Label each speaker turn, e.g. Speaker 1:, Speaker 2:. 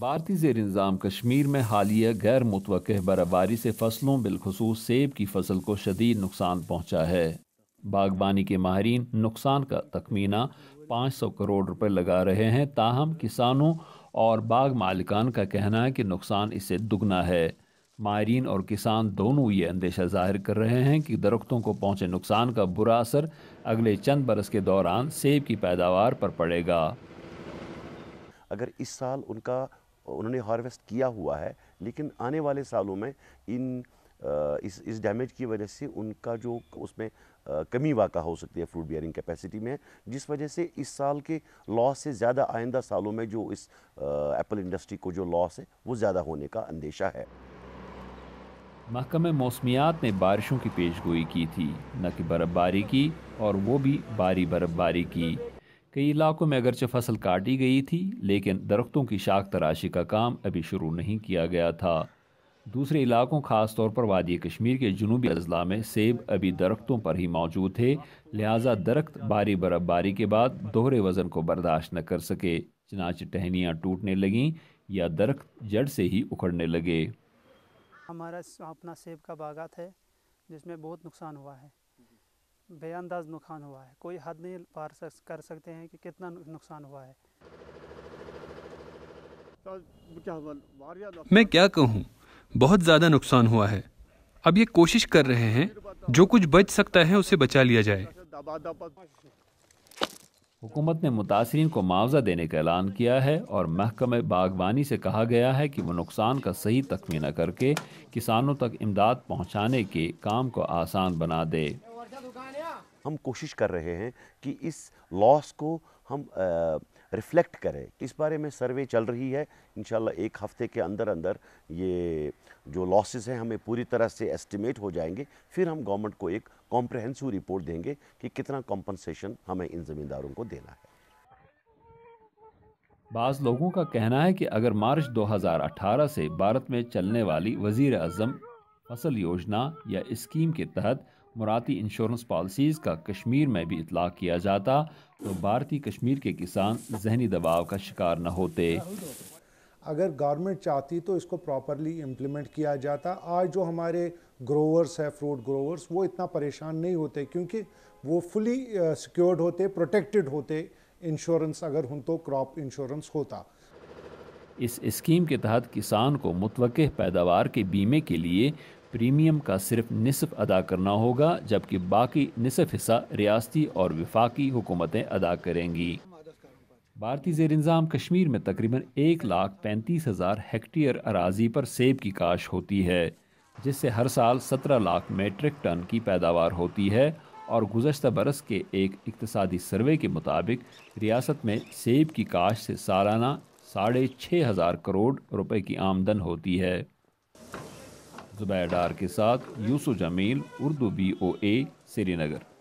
Speaker 1: بھارتی زیر انضام کشمیر میں حالیہ غیر متوقع برف سے فصلوں بالخصوص سیب کی فصل کو شدید نقصان پہنچا ہے باغبانی کے ماہرین نقصان کا تخمینہ پانچ سو کروڑ روپے لگا رہے ہیں تاہم کسانوں اور باغ مالکان کا کہنا ہے کہ نقصان اس سے دگنا ہے ماہرین اور کسان دونوں یہ اندیشہ ظاہر کر رہے ہیں کہ درختوں کو پہنچے نقصان کا برا اثر اگلے چند برس کے دوران سیب کی پیداوار پر پڑے گا
Speaker 2: اگر اس سال ان کا انہوں نے ہارویسٹ کیا ہوا ہے لیکن آنے والے سالوں میں ان اس اس ڈیمیج کی وجہ سے ان کا جو اس میں کمی واقع ہو سکتی ہے فروٹ بیئرنگ کیپیسٹی میں جس وجہ سے اس سال کے لاس سے زیادہ آئندہ سالوں میں جو اس ایپل انڈسٹری کو جو لاس ہے وہ زیادہ ہونے کا اندیشہ ہے
Speaker 1: محکمہ موسمیات نے بارشوں کی پیش گوئی کی تھی نہ کہ برف باری کی اور وہ بھی باری برف باری کی کئی علاقوں میں اگرچہ فصل کاٹی گئی تھی لیکن درختوں کی شاخ تراشی کا کام ابھی شروع نہیں کیا گیا تھا دوسرے علاقوں خاص طور پر وادی کشمیر کے جنوبی اضلاع میں سیب ابھی درختوں پر ہی موجود تھے لہٰذا درخت باری برف باری کے بعد دوہرے وزن کو برداشت نہ کر سکے چنانچہ ٹہنیاں ٹوٹنے لگیں یا درخت جڑ سے ہی اکھڑنے لگے
Speaker 2: ہمارا اپنا سیب کا باغات ہے جس میں بہت نقصان ہوا ہے بے انداز نقصان ہوا ہے کوئی حد نہیں پار کر سکتے ہیں کہ کتنا نقصان ہوا ہے میں
Speaker 1: کیا کہوں بہت زیادہ نقصان ہوا ہے اب یہ کوشش کر رہے ہیں جو کچھ بچ سکتا ہے اسے بچا لیا جائے حکومت نے متاثرین کو معاوضہ دینے کا اعلان کیا ہے اور محکمہ باغبانی سے کہا گیا ہے کہ وہ نقصان کا صحیح تخمینہ کر کے کسانوں تک امداد پہنچانے کے کام کو آسان بنا دے
Speaker 2: ہم کوشش کر رہے ہیں کہ اس لاس کو ہم ریفلیکٹ کریں اس بارے میں سروے چل رہی ہے انشاءاللہ ایک ہفتے کے اندر اندر یہ جو لاسز ہیں ہمیں پوری طرح سے اسٹیمیٹ ہو جائیں گے پھر ہم گورنمنٹ کو ایک کمپریہنسو رپورٹ دیں گے کہ کتنا کمپنسیشن ہمیں ان زمینداروں کو دینا ہے
Speaker 1: بعض لوگوں کا کہنا ہے کہ اگر مارچ دو ہزار اٹھارہ سے بھارت میں چلنے والی وزیر اعظم فصل یوجنا یا اسکیم کے تحت مراتی انشورنس پالیسیز کا کشمیر میں بھی اطلاع کیا جاتا تو بھارتی کشمیر کے کسان ذہنی دباؤ کا شکار نہ ہوتے
Speaker 2: اگر گورنمنٹ چاہتی تو اس کو پراپرلی امپلیمنٹ کیا جاتا آج جو ہمارے گروورس ہے فروٹ گروورس وہ اتنا پریشان نہیں ہوتے کیونکہ وہ فلی سیکیورڈ uh, ہوتے پروٹیکٹڈ ہوتے انشورنس اگر ہوں تو کراپ انشورنس ہوتا
Speaker 1: اس اسکیم کے تحت کسان کو متوقع پیداوار کے بیمے کے لیے پریمیم کا صرف نصف ادا کرنا ہوگا جبکہ باقی نصف حصہ ریاستی اور وفاقی حکومتیں ادا کریں گی بھارتی زیر انضام کشمیر میں تقریباً ایک لاکھ پینتیس ہزار ہیکٹیئر اراضی پر سیب کی کاشت ہوتی ہے جس سے ہر سال سترہ لاکھ میٹرک ٹن کی پیداوار ہوتی ہے اور گزشتہ برس کے ایک اقتصادی سروے کے مطابق ریاست میں سیب کی کاشت سے سالانہ ساڑھے چھ ہزار کروڑ روپے کی آمدن ہوتی ہے زبیر ڈار کے ساتھ Yousuf Jameel Urdu B O A Sri Nagar